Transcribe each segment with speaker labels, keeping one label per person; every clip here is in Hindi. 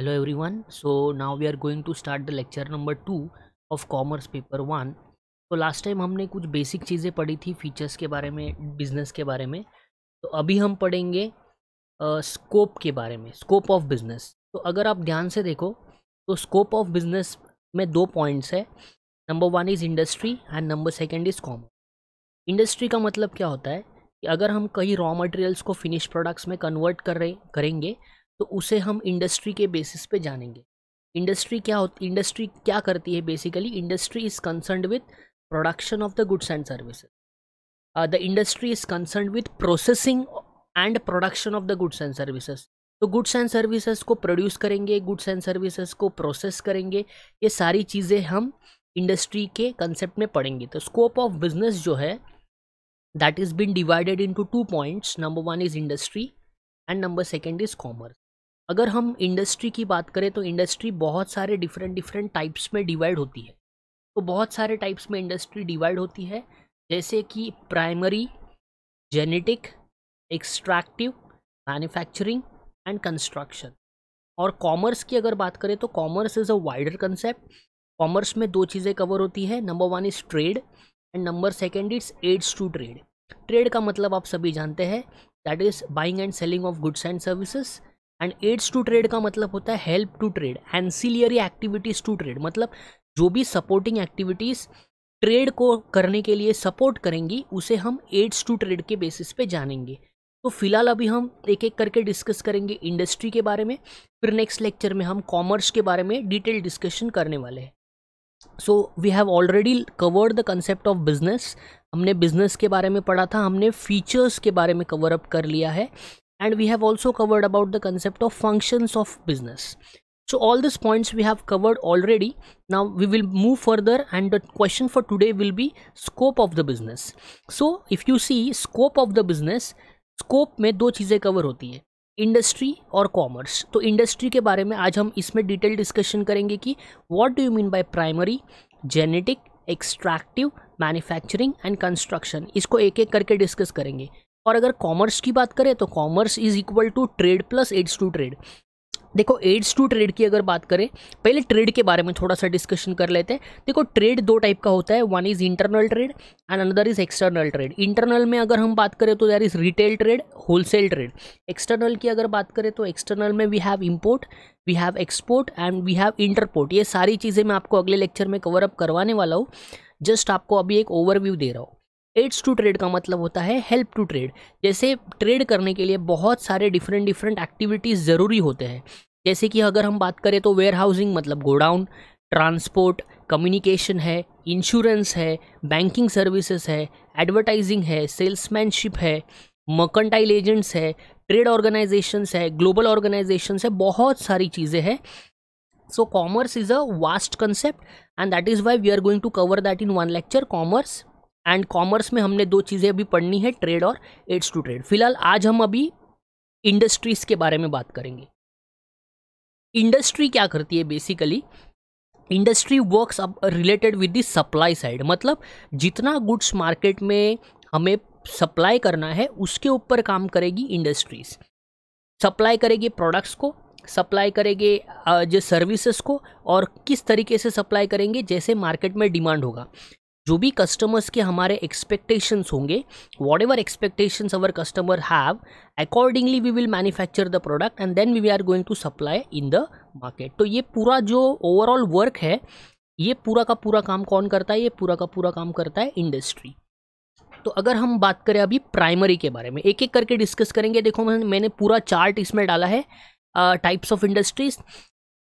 Speaker 1: hello everyone so now we are going to start the lecture number two of commerce paper one तो लास्ट टाइम हमने कुछ बेसिक चीज़ें पढ़ी थी फीचर्स के बारे में बिजनेस के बारे में तो अभी हम पढ़ेंगे स्कोप uh, के बारे में स्कोप ऑफ बिजनेस तो अगर आप ध्यान से देखो तो स्कोप ऑफ बिजनेस में दो पॉइंट्स है number one is industry and number second is commerce industry का मतलब क्या होता है कि अगर हम कहीं रॉ मटेरियल्स को फिनिश प्रोडक्ट्स में कन्वर्ट कर रहे करेंगे तो उसे हम इंडस्ट्री के बेसिस पे जानेंगे इंडस्ट्री क्या होती इंडस्ट्री क्या करती है basically industry is concern with production of the goods and services the industry is concern with processing and production of the goods and services तो गुड्स एंड सर्विसेज को प्रोड्यूस करेंगे गुड्स एंड सर्विसेज को प्रोसेस करेंगे ये सारी चीज़ें हम इंडस्ट्री के कंसेप्ट में पढ़ेंगे तो स्कोप ऑफ बिजनेस जो है that is been divided into two points number one is industry and number second is commerce अगर हम इंडस्ट्री की बात करें तो इंडस्ट्री बहुत सारे डिफरेंट डिफरेंट टाइप्स में डिवाइड होती है तो बहुत सारे टाइप्स में इंडस्ट्री डिवाइड होती है जैसे कि primary genetic extractive manufacturing and construction और कॉमर्स की अगर बात करें तो commerce is a wider concept commerce में दो चीज़ें कवर होती है number one is trade and number second is aids to trade trade का मतलब आप सभी जानते हैं that is buying and selling of goods and services and aids to trade का मतलब होता है help to trade ancillary activities to trade मतलब जो भी सपोर्टिंग एक्टिविटीज़ ट्रेड को करने के लिए सपोर्ट करेंगी उसे हम एड्स टू ट्रेड के बेसिस पे जानेंगे तो फिलहाल अभी हम एक एक करके डिस्कस करेंगे इंडस्ट्री के बारे में फिर नेक्स्ट लेक्चर में हम कॉमर्स के बारे में डिटेल डिस्कशन करने वाले हैं so we have already covered the concept of business हमने बिजनेस के बारे में पढ़ा था हमने फीचर्स के बारे में कवर अप कर लिया है and we have also covered about the concept of functions of business so all these points we have covered already now we will move further and the question for today will be scope of the business so if you see scope of the business scope mein do cheeze cover hoti hai industry और कॉमर्स तो इंडस्ट्री के बारे में आज हम इसमें डिटेल डिस्कशन करेंगे कि what do you mean by primary genetic extractive manufacturing and construction इसको एक एक करके डिस्कस करेंगे और अगर कॉमर्स की बात करें तो commerce is equal to trade plus aids to trade देखो एड्स टू ट्रेड की अगर बात करें पहले ट्रेड के बारे में थोड़ा सा डिस्कशन कर लेते हैं देखो ट्रेड दो टाइप का होता है one is internal trade and another is external trade internal में अगर हम बात करें तो there is retail trade wholesale trade external की अगर बात करें तो एक्सटर्नल में we have import we have export and we have entrepot ये सारी चीज़ें मैं आपको अगले लेक्चर में कवर अप करवाने वाला हूँ जस्ट आपको अभी एक ओवरव्यू दे रहा हूँ एड्स टू ट्रेड का मतलब होता है हेल्प टू ट्रेड जैसे ट्रेड करने के लिए बहुत सारे डिफरेंट डिफरेंट एक्टिविटीज़ ज़रूरी होते हैं जैसे कि अगर हम बात करें तो वेयर हाउसिंग मतलब गोडाउन ट्रांसपोर्ट कम्युनिकेशन है इंश्योरेंस है बैंकिंग सर्विसेज है एडवर्टाइजिंग है सेल्समैनशिप है मकनटाइल एजेंट्स है ट्रेड ऑर्गेनाइजेशंस है ग्लोबल ऑर्गेनाइजेशंस है बहुत सारी चीज़ें हैं so commerce is a vast concept and that is why we are going to cover that in one lecture commerce and commerce में हमने दो चीज़ें अभी पढ़नी है ट्रेड और एड्स टू ट्रेड फिलहाल आज हम अभी इंडस्ट्रीज़ के बारे में बात करेंगे इंडस्ट्री क्या करती है बेसिकली इंडस्ट्री वर्क्स अब related with the supply side मतलब जितना गुड्स मार्केट में हमें सप्लाई करना है उसके ऊपर काम करेगी इंडस्ट्रीज सप्लाई करेगी प्रोडक्ट्स को सप्लाई करेंगे जो सर्विसेज को और किस तरीके से सप्लाई करेंगे जैसे मार्केट में डिमांड होगा जो भी कस्टमर्स के हमारे एक्सपेक्टेशंस होंगे whatever expectations our customer have accordingly we will manufacture the product and then we are going to supply in the market तो ये पूरा जो ओवरऑल वर्क है ये पूरा का पूरा काम कौन करता है ये पूरा का पूरा काम करता है इंडस्ट्री तो अगर हम बात करें अभी प्राइमरी के बारे में एक एक करके डिस्कस करेंगे देखो मैंने पूरा चार्ट इसमें डाला है types of industries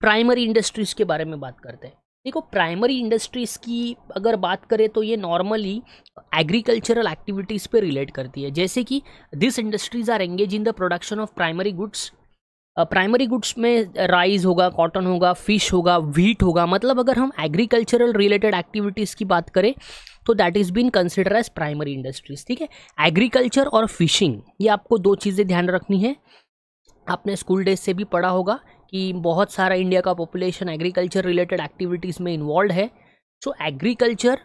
Speaker 1: primary industries के बारे में बात करते हैं देखो प्राइमरी इंडस्ट्रीज़ की अगर बात करें तो ये नॉर्मली एग्रीकल्चरल एक्टिविटीज़ पे रिलेट करती है जैसे कि this industries are engage in the production of primary goods primary goods में राइस होगा कॉटन होगा फिश होगा व्हीट होगा मतलब अगर हम एग्रीकल्चरल रिलेटेड एक्टिविटीज़ की बात करें तो that is been consider as primary industries ठीक है एग्रीकल्चर और फिशिंग ये आपको दो चीज़ें ध्यान रखनी है आपने स्कूल डेज से भी पढ़ा होगा कि बहुत सारा इंडिया का पॉपुलेशन एग्रीकल्चर रिलेटेड एक्टिविटीज़ में इन्वॉल्व है सो एग्रीकल्चर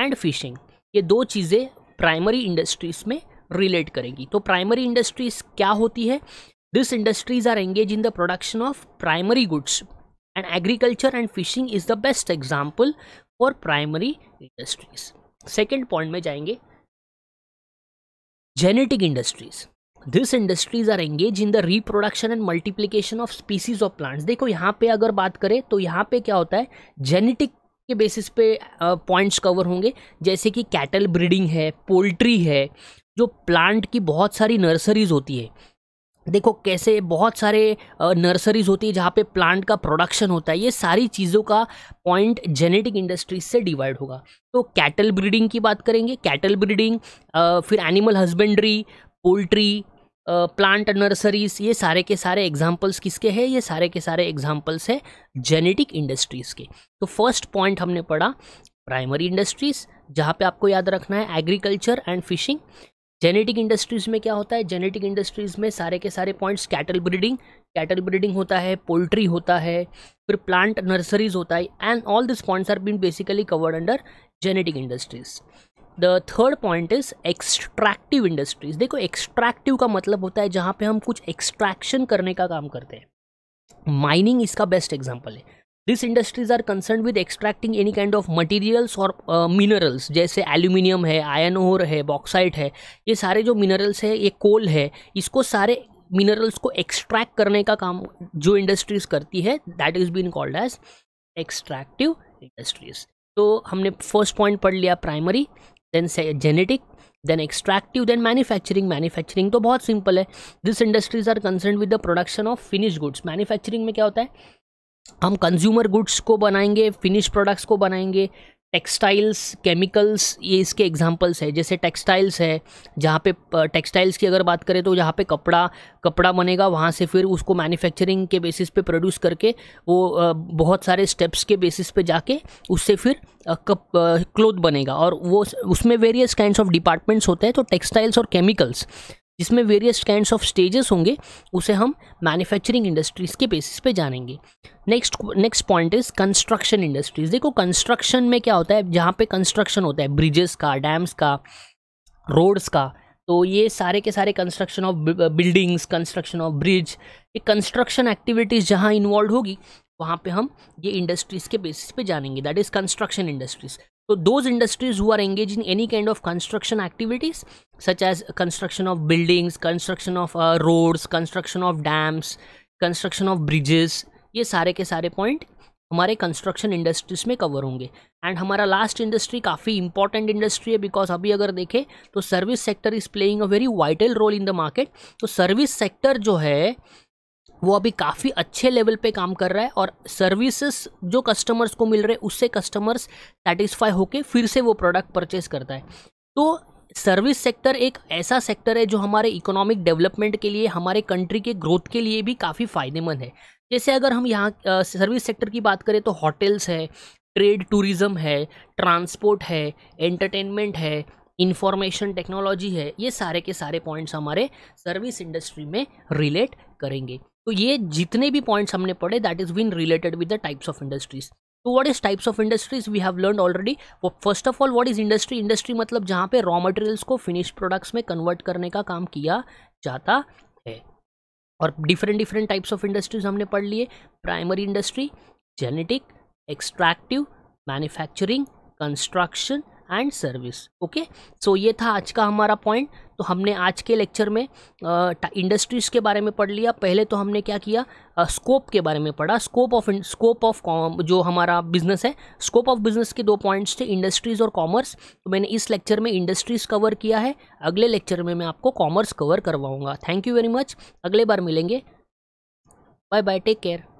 Speaker 1: एंड फिशिंग ये दो चीज़ें प्राइमरी इंडस्ट्रीज़ में रिलेट करेगी तो प्राइमरी इंडस्ट्रीज़ क्या होती है this industries are engage in the production of primary goods and agriculture and fishing is the best example for primary industries second point में जाएंगे genetic industries this industries are engage in the reproduction and multiplication of species of plants देखो यहाँ पे अगर बात करें तो यहाँ पे क्या होता है जेनेटिक के बेसिस पे पॉइंट्स uh, कवर होंगे जैसे कि कैटल ब्रीडिंग है पोल्ट्री है जो प्लांट की बहुत सारी नर्सरीज होती है देखो कैसे बहुत सारे नर्सरीज होती है जहाँ पे प्लांट का प्रोडक्शन होता है ये सारी चीज़ों का पॉइंट जेनेटिक इंडस्ट्रीज से डिवाइड होगा तो कैटल ब्रीडिंग की बात करेंगे कैटल ब्रीडिंग फिर animal husbandry poultry plant nurseries ये सारे के सारे एग्जाम्पल्स किसके हैं ये सारे के सारे एग्जाम्पल्स है जेनेटिक इंडस्ट्रीज़ के तो फर्स्ट पॉइंट हमने पढ़ा प्राइमरी इंडस्ट्रीज़ जहाँ पे आपको याद रखना है agriculture and fishing genetic industries में क्या होता है जेनेटिक इंडस्ट्रीज़ में सारे के सारे points cattle breeding cattle breeding होता है पोल्ट्री होता है फिर प्लांट नर्सरीज होता है and all this points are been basically covered under genetic industries the third point is extractive industries देखो एक्सट्रैक्टिव का मतलब होता है जहाँ पे हम कुछ एक्सट्रैक्शन करने का काम करते हैं माइनिंग इसका बेस्ट एग्जाम्पल है this industries are concern with extracting any kind of materials और मिनरल्स जैसे एल्यूमिनियम है आयन ओर है बॉक्साइट है ये सारे जो मिनरल्स है ये कोल है इसको सारे मिनरल्स को एक्सट्रैक्ट करने का काम जो इंडस्ट्रीज करती है that is been called as extractive industries तो हमने फर्स्ट पॉइंट पढ़ लिया primary then genetic then extractive then manufacturing manufacturing तो बहुत सिंपल है this industries are concern with the production of finish goods manufacturing में क्या होता है हम कंज्यूमर गुड्स को बनाएंगे फिनिश प्रोडक्ट्स को बनाएंगे टेक्सटाइल्स केमिकल्स ये इसके एग्जांपल्स है जैसे टेक्सटाइल्स है जहाँ पे टेक्सटाइल्स की अगर बात करें तो जहाँ पे कपड़ा कपड़ा बनेगा वहाँ से फिर उसको मैन्युफैक्चरिंग के बेसिस पे प्रोड्यूस करके वो बहुत सारे स्टेप्स के बेसिस पे जाके उससे फिर कप क्लोथ बनेगा और वो उसमें वेरियस काइंड ऑफ डिपार्टमेंट्स होते हैं तो टेक्सटाइल्स और केमिकल्स जिसमें वेरियस काइंड ऑफ स्टेजेस होंगे उसे हम मैन्युफैक्चरिंग इंडस्ट्रीज़ के बेसिस पे जानेंगे next next point is construction industries देखो कंस्ट्रक्शन में क्या होता है जहाँ पे कंस्ट्रक्शन होता है ब्रिजेस का डैम्स का रोड्स का तो ये सारे के सारे construction of buildings construction of bridge ये कंस्ट्रक्शन एक्टिविटीज़ जहाँ इन्वॉल्व होगी वहाँ पे हम ये इंडस्ट्रीज़ के बेसिस पे जानेंगे दैट इज़ कंस्ट्रक्शन इंडस्ट्रीज़ तो दोज इंडस्ट्रीज हुआ रहेंगे जिन any kind of construction activities such as construction of buildings construction of roads construction of dams construction of bridges ये सारे के सारे पॉइंट हमारे कंस्ट्रक्शन इंडस्ट्रीज में कवर होंगे एंड हमारा लास्ट इंडस्ट्री काफ़ी इंपॉर्टेंट इंडस्ट्री है बिकॉज अभी अगर देखें तो service sector is playing a very vital role in the market तो सर्विस सेक्टर जो है वो अभी काफ़ी अच्छे लेवल पे काम कर रहा है और सर्विसेज जो कस्टमर्स को मिल रहे उससे कस्टमर्स सेटिस्फाई होके फिर से वो प्रोडक्ट परचेज करता है तो सर्विस सेक्टर एक ऐसा सेक्टर है जो हमारे इकोनॉमिक डेवलपमेंट के लिए हमारे कंट्री के ग्रोथ के लिए भी काफ़ी फ़ायदेमंद है जैसे अगर हम यहाँ सर्विस सेक्टर की बात करें तो होटल्स है ट्रेड टूरिज़्म है ट्रांसपोर्ट है एंटरटेनमेंट है इंफॉर्मेशन टेक्नोलॉजी है ये सारे के सारे पॉइंट्स हमारे सर्विस इंडस्ट्री में रिलेट करेंगे तो ये जितने भी पॉइंट्स हमने पढ़े that is been related with the types of industries तो what is types of industries we have learn already first of all what is industry industry मतलब जहाँ पे रॉ मटेरियल्स को फिनिश प्रोडक्ट्स में कन्वर्ट करने का काम किया जाता है और different different types of industries हमने पढ़ लिए primary industry genetic extractive manufacturing construction and service okay so ये था आज का हमारा पॉइंट तो हमने आज के लेक्चर में इंडस्ट्रीज़ के बारे में पढ़ लिया पहले तो हमने क्या किया स्कोप के बारे में पढ़ा स्कोप ऑफ स्कोप ऑफ जो हमारा बिजनेस है स्कोप ऑफ बिजनेस के दो पॉइंट्स थे इंडस्ट्रीज़ और कॉमर्स तो मैंने इस लेक्चर में इंडस्ट्रीज़ कवर किया है अगले लेक्चर में मैं आपको कॉमर्स कवर करवाऊँगा थैंक यू वेरी मच अगले बार मिलेंगे बाय बाय टेक केयर